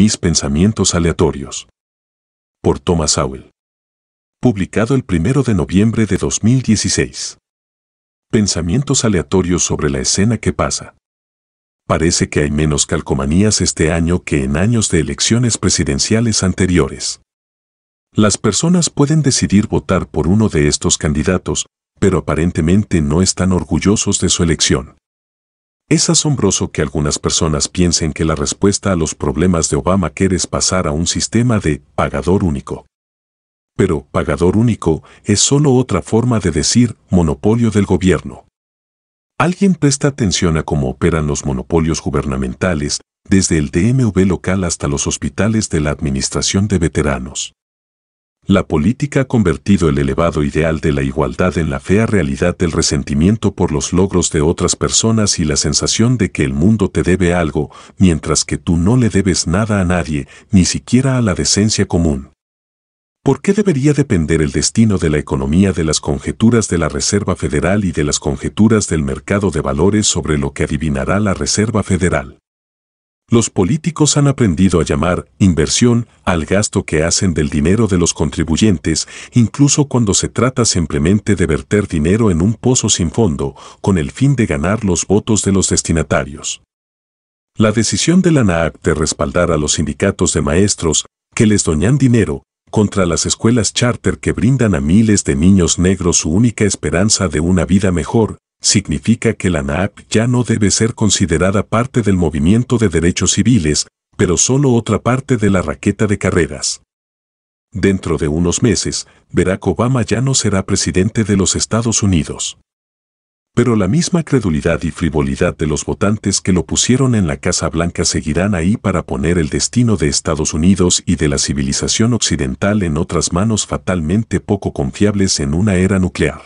Mis pensamientos aleatorios. Por Thomas Howell. Publicado el 1 de noviembre de 2016. Pensamientos aleatorios sobre la escena que pasa. Parece que hay menos calcomanías este año que en años de elecciones presidenciales anteriores. Las personas pueden decidir votar por uno de estos candidatos, pero aparentemente no están orgullosos de su elección. Es asombroso que algunas personas piensen que la respuesta a los problemas de Obamacare es pasar a un sistema de pagador único. Pero pagador único es solo otra forma de decir monopolio del gobierno. Alguien presta atención a cómo operan los monopolios gubernamentales, desde el DMV local hasta los hospitales de la Administración de Veteranos. La política ha convertido el elevado ideal de la igualdad en la fea realidad del resentimiento por los logros de otras personas y la sensación de que el mundo te debe algo, mientras que tú no le debes nada a nadie, ni siquiera a la decencia común. ¿Por qué debería depender el destino de la economía de las conjeturas de la Reserva Federal y de las conjeturas del mercado de valores sobre lo que adivinará la Reserva Federal? Los políticos han aprendido a llamar inversión al gasto que hacen del dinero de los contribuyentes, incluso cuando se trata simplemente de verter dinero en un pozo sin fondo, con el fin de ganar los votos de los destinatarios. La decisión de la NAAC de respaldar a los sindicatos de maestros, que les doñan dinero, contra las escuelas charter que brindan a miles de niños negros su única esperanza de una vida mejor, significa que la nap ya no debe ser considerada parte del movimiento de derechos civiles, pero solo otra parte de la raqueta de carreras. Dentro de unos meses, Barack Obama ya no será presidente de los Estados Unidos. Pero la misma credulidad y frivolidad de los votantes que lo pusieron en la Casa Blanca seguirán ahí para poner el destino de Estados Unidos y de la civilización occidental en otras manos fatalmente poco confiables en una era nuclear.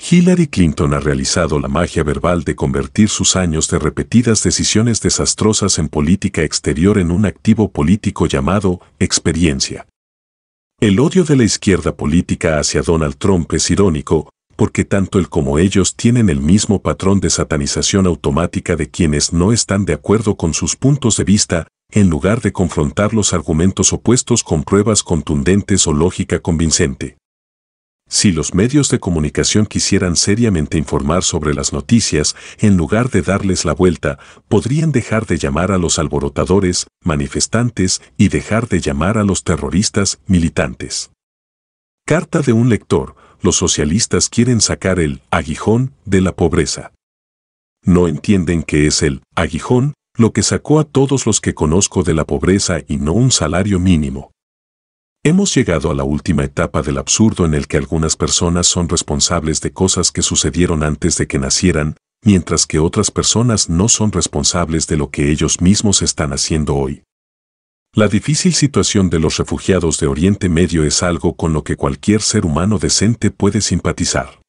Hillary Clinton ha realizado la magia verbal de convertir sus años de repetidas decisiones desastrosas en política exterior en un activo político llamado experiencia. El odio de la izquierda política hacia Donald Trump es irónico, porque tanto él como ellos tienen el mismo patrón de satanización automática de quienes no están de acuerdo con sus puntos de vista, en lugar de confrontar los argumentos opuestos con pruebas contundentes o lógica convincente. Si los medios de comunicación quisieran seriamente informar sobre las noticias, en lugar de darles la vuelta, podrían dejar de llamar a los alborotadores, manifestantes y dejar de llamar a los terroristas, militantes. Carta de un lector, los socialistas quieren sacar el aguijón de la pobreza. No entienden que es el aguijón lo que sacó a todos los que conozco de la pobreza y no un salario mínimo. Hemos llegado a la última etapa del absurdo en el que algunas personas son responsables de cosas que sucedieron antes de que nacieran, mientras que otras personas no son responsables de lo que ellos mismos están haciendo hoy. La difícil situación de los refugiados de Oriente Medio es algo con lo que cualquier ser humano decente puede simpatizar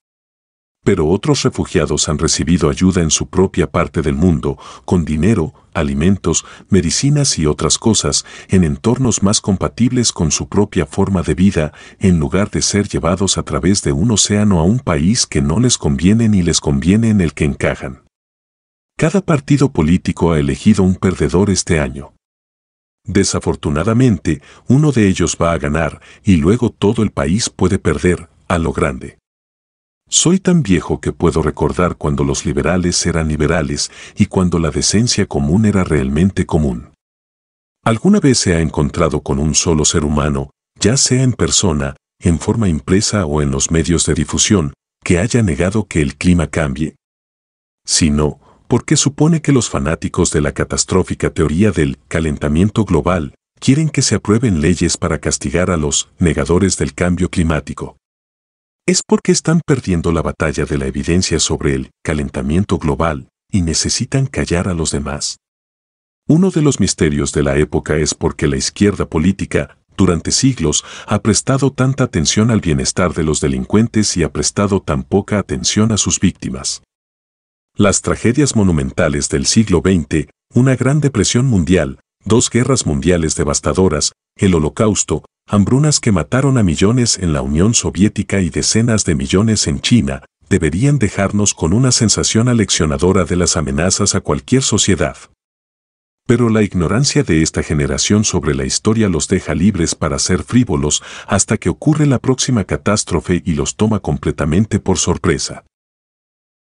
pero otros refugiados han recibido ayuda en su propia parte del mundo, con dinero, alimentos, medicinas y otras cosas, en entornos más compatibles con su propia forma de vida, en lugar de ser llevados a través de un océano a un país que no les conviene ni les conviene en el que encajan. Cada partido político ha elegido un perdedor este año. Desafortunadamente, uno de ellos va a ganar y luego todo el país puede perder, a lo grande. Soy tan viejo que puedo recordar cuando los liberales eran liberales y cuando la decencia común era realmente común. ¿Alguna vez se ha encontrado con un solo ser humano, ya sea en persona, en forma impresa o en los medios de difusión, que haya negado que el clima cambie? Si no, ¿por qué supone que los fanáticos de la catastrófica teoría del calentamiento global quieren que se aprueben leyes para castigar a los negadores del cambio climático? es porque están perdiendo la batalla de la evidencia sobre el calentamiento global y necesitan callar a los demás. Uno de los misterios de la época es porque la izquierda política, durante siglos, ha prestado tanta atención al bienestar de los delincuentes y ha prestado tan poca atención a sus víctimas. Las tragedias monumentales del siglo XX, una gran depresión mundial, dos guerras mundiales devastadoras, el holocausto, Hambrunas que mataron a millones en la Unión Soviética y decenas de millones en China, deberían dejarnos con una sensación aleccionadora de las amenazas a cualquier sociedad. Pero la ignorancia de esta generación sobre la historia los deja libres para ser frívolos hasta que ocurre la próxima catástrofe y los toma completamente por sorpresa.